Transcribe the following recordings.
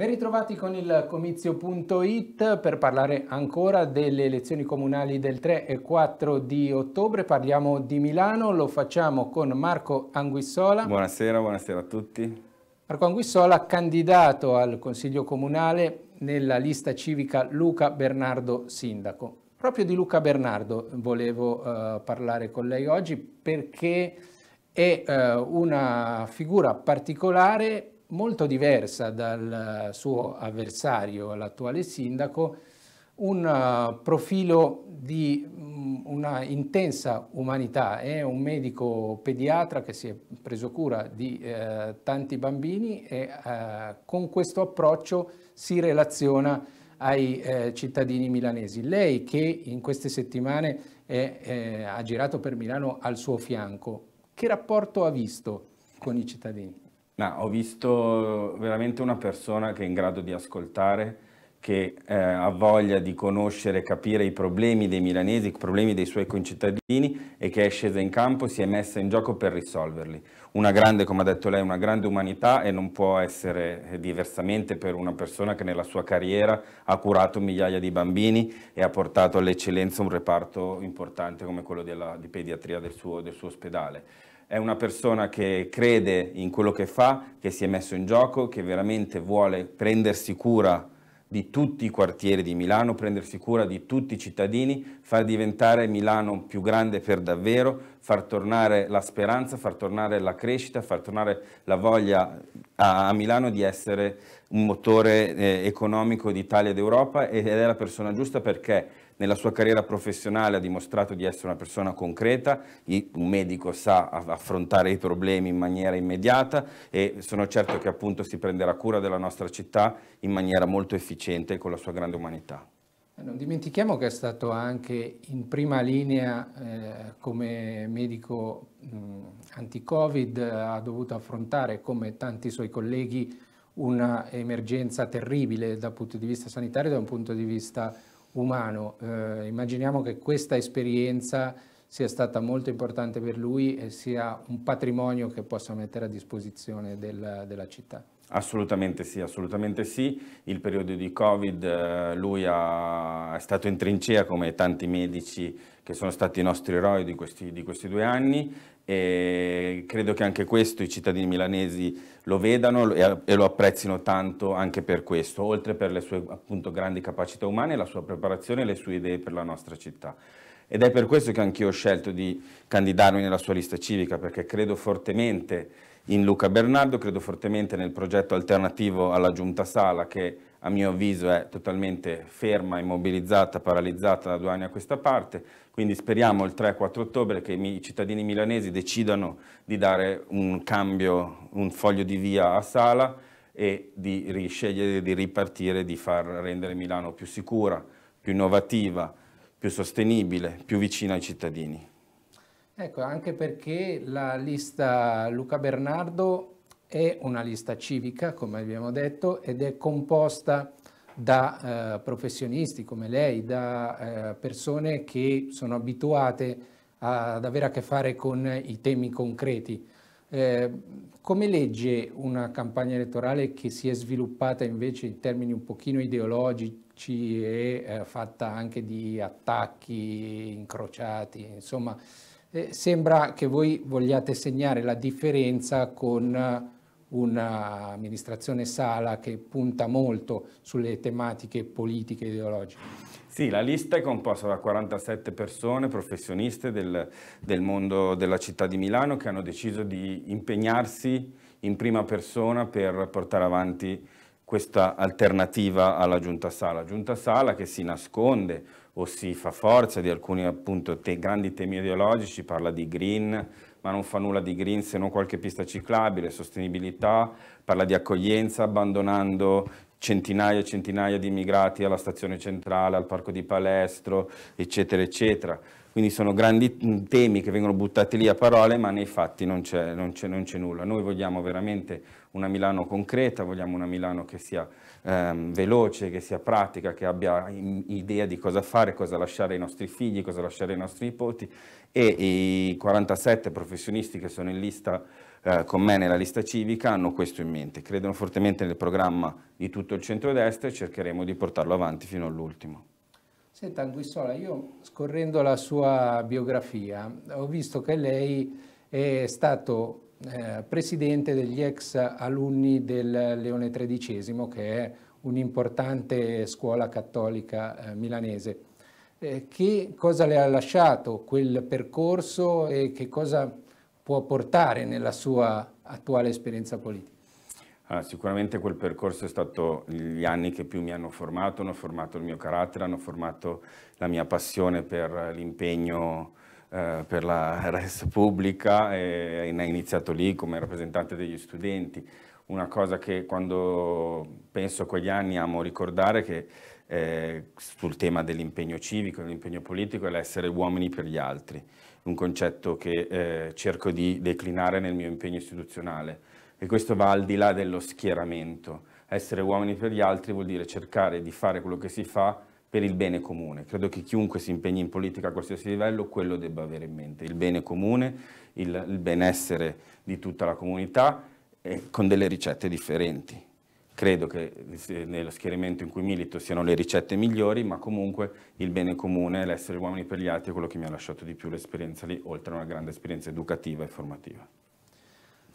Ben ritrovati con il comizio.it per parlare ancora delle elezioni comunali del 3 e 4 di ottobre. Parliamo di Milano, lo facciamo con Marco Anguissola. Buonasera, buonasera a tutti. Marco Anguissola, candidato al Consiglio Comunale nella lista civica Luca Bernardo Sindaco. Proprio di Luca Bernardo volevo eh, parlare con lei oggi perché è eh, una figura particolare molto diversa dal suo avversario, l'attuale sindaco, un eh, profilo di mm, una intensa umanità, è eh, un medico pediatra che si è preso cura di eh, tanti bambini e eh, con questo approccio si relaziona ai eh, cittadini milanesi. Lei che in queste settimane è, eh, ha girato per Milano al suo fianco, che rapporto ha visto con i cittadini? No, ho visto veramente una persona che è in grado di ascoltare, che eh, ha voglia di conoscere e capire i problemi dei milanesi, i problemi dei suoi concittadini e che è scesa in campo, si è messa in gioco per risolverli. Una grande, come ha detto lei, una grande umanità e non può essere eh, diversamente per una persona che nella sua carriera ha curato migliaia di bambini e ha portato all'eccellenza un reparto importante come quello della, di pediatria del suo, del suo ospedale è una persona che crede in quello che fa, che si è messo in gioco, che veramente vuole prendersi cura di tutti i quartieri di Milano, prendersi cura di tutti i cittadini, far diventare Milano più grande per davvero, far tornare la speranza, far tornare la crescita, far tornare la voglia a, a Milano di essere un motore eh, economico d'Italia ed Europa ed è la persona giusta perché nella sua carriera professionale ha dimostrato di essere una persona concreta, un medico sa affrontare i problemi in maniera immediata e sono certo che appunto si prenderà cura della nostra città in maniera molto efficiente e con la sua grande umanità. Eh, non dimentichiamo che è stato anche in prima linea eh, come medico anti-Covid, ha dovuto affrontare come tanti suoi colleghi una emergenza terribile dal punto di vista sanitario e da un punto di vista umano. Eh, immaginiamo che questa esperienza sia stata molto importante per lui e sia un patrimonio che possa mettere a disposizione del, della città. Assolutamente sì, assolutamente sì. Il periodo di Covid eh, lui ha, è stato in trincea come tanti medici che sono stati i nostri eroi di questi, di questi due anni e credo che anche questo i cittadini milanesi lo vedano e, e lo apprezzino tanto anche per questo, oltre per le sue appunto grandi capacità umane, la sua preparazione e le sue idee per la nostra città ed è per questo che anch'io ho scelto di candidarmi nella sua lista civica, perché credo fortemente in Luca Bernardo, credo fortemente nel progetto alternativo alla Giunta Sala che a mio avviso è totalmente ferma, immobilizzata, paralizzata da due anni a questa parte, quindi speriamo il 3-4 ottobre che i cittadini milanesi decidano di dare un cambio, un foglio di via a Sala e di riscegliere, di ripartire, di far rendere Milano più sicura, più innovativa, più sostenibile, più vicina ai cittadini. Ecco, anche perché la lista Luca Bernardo è una lista civica, come abbiamo detto, ed è composta da eh, professionisti come lei, da eh, persone che sono abituate ad avere a che fare con i temi concreti. Ehm, come legge una campagna elettorale che si è sviluppata invece in termini un pochino ideologici e eh, fatta anche di attacchi incrociati, insomma, eh, sembra che voi vogliate segnare la differenza con un'amministrazione sala che punta molto sulle tematiche politiche e ideologiche. Sì, la lista è composta da 47 persone, professioniste del, del, mondo della città di Milano, che hanno deciso di impegnarsi in prima persona per portare avanti questa alternativa alla Giunta Sala. Giunta Sala che si nasconde o si fa forza di alcuni appunto te, grandi temi ideologici, parla di green, ma non fa nulla di green se non qualche pista ciclabile, sostenibilità, parla di accoglienza abbandonando centinaia e centinaia di immigrati alla stazione centrale, al parco di Palestro, eccetera, eccetera. Quindi sono grandi mm, temi che vengono buttati lì a parole, ma nei fatti non c'è nulla. Noi vogliamo veramente una Milano concreta, vogliamo una Milano che sia ehm, veloce, che sia pratica, che abbia idea di cosa fare, cosa lasciare ai nostri figli, cosa lasciare ai nostri nipoti e i 47 professionisti che sono in lista eh, con me nella lista civica hanno questo in mente, credono fortemente nel programma di tutto il centrodestra e cercheremo di portarlo avanti fino all'ultimo. Senta Anguissola, io scorrendo la sua biografia ho visto che lei è stato eh, presidente degli ex alunni del Leone XIII, che è un'importante scuola cattolica eh, milanese. Eh, che cosa le ha lasciato quel percorso e che cosa può portare nella sua attuale esperienza politica? Allora, ah, sicuramente quel percorso è stato gli anni che più mi hanno formato, hanno formato il mio carattere, hanno formato la mia passione per l'impegno eh, per la RES pubblica e ha iniziato lì come rappresentante degli studenti. Una cosa che quando penso a quegli anni amo ricordare che eh, sul tema dell'impegno civico, dell'impegno politico, è l'essere uomini per gli altri, un concetto che eh, cerco di declinare nel mio impegno istituzionale e questo va al di là dello schieramento. Essere uomini per gli altri vuol dire cercare di fare quello che si fa per il bene comune. Credo che chiunque si impegni in politica a qualsiasi livello quello debba avere in mente, il bene comune, il, il benessere di tutta la comunità con delle ricette differenti. Credo che nello schieramento in cui milito siano le ricette migliori, ma comunque il bene comune, l'essere uomini per gli altri è quello che mi ha lasciato di più l'esperienza lì, oltre a una grande esperienza educativa e formativa.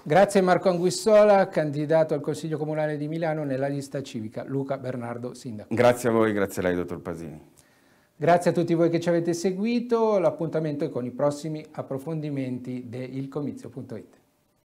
Grazie Marco Anguissola, candidato al Consiglio Comunale di Milano nella lista civica. Luca Bernardo, Sindaco. Grazie a voi, grazie a lei, dottor Pasini. Grazie a tutti voi che ci avete seguito, l'appuntamento è con i prossimi approfondimenti di ilcomizio.it.